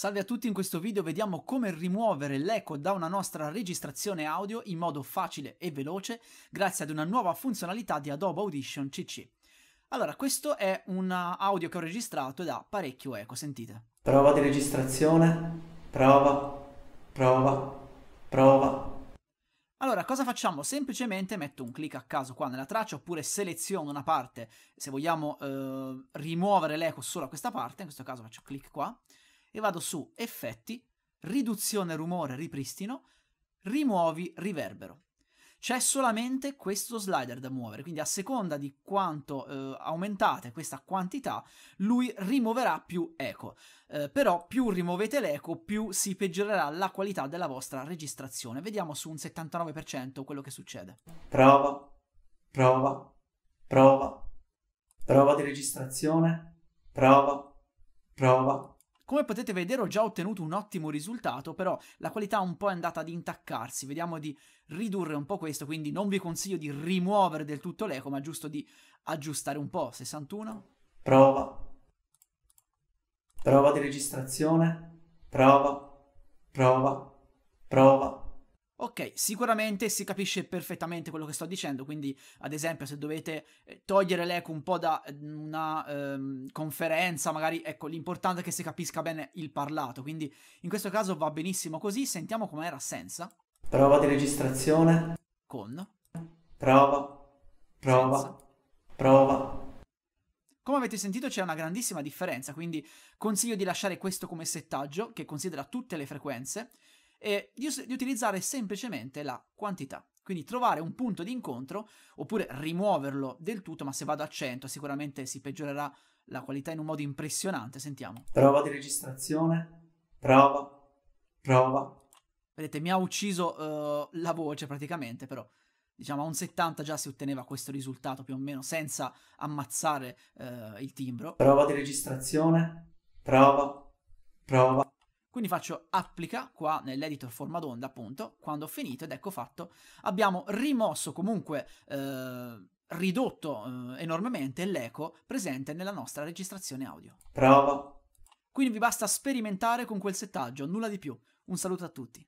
Salve a tutti, in questo video vediamo come rimuovere l'eco da una nostra registrazione audio in modo facile e veloce grazie ad una nuova funzionalità di Adobe Audition CC. Allora, questo è un audio che ho registrato ed ha parecchio eco, sentite. Prova di registrazione, prova, prova, prova. Allora, cosa facciamo? Semplicemente metto un clic a caso qua nella traccia oppure seleziono una parte, se vogliamo eh, rimuovere l'eco solo a questa parte, in questo caso faccio clic qua, e vado su effetti, riduzione rumore, ripristino, rimuovi riverbero. C'è solamente questo slider da muovere, quindi a seconda di quanto eh, aumentate questa quantità, lui rimuoverà più eco. Eh, però più rimuovete l'eco, più si peggiorerà la qualità della vostra registrazione. Vediamo su un 79% quello che succede. Prova, prova, prova, prova di registrazione, prova, prova, come potete vedere ho già ottenuto un ottimo risultato, però la qualità un po' è andata ad intaccarsi, vediamo di ridurre un po' questo, quindi non vi consiglio di rimuovere del tutto l'eco, ma giusto di aggiustare un po'. 61. Prova. Prova di registrazione. Prova. sicuramente si capisce perfettamente quello che sto dicendo, quindi ad esempio se dovete eh, togliere l'eco un po' da eh, una ehm, conferenza, magari ecco, l'importante è che si capisca bene il parlato, quindi in questo caso va benissimo così, sentiamo com'era senza. Prova di registrazione. Con. Prova. Prova. Senza. Prova. Come avete sentito c'è una grandissima differenza, quindi consiglio di lasciare questo come settaggio che considera tutte le frequenze e di, di utilizzare semplicemente la quantità. Quindi trovare un punto di incontro oppure rimuoverlo del tutto, ma se vado a 100 sicuramente si peggiorerà la qualità in un modo impressionante. Sentiamo. Prova di registrazione, prova, prova. Vedete, mi ha ucciso uh, la voce praticamente, però diciamo a un 70 già si otteneva questo risultato più o meno senza ammazzare uh, il timbro. Prova di registrazione, prova, prova. Quindi faccio applica qua nell'editor forma d'onda appunto, quando ho finito ed ecco fatto, abbiamo rimosso comunque, eh, ridotto eh, enormemente l'eco presente nella nostra registrazione audio. Prova. Quindi vi basta sperimentare con quel settaggio, nulla di più. Un saluto a tutti.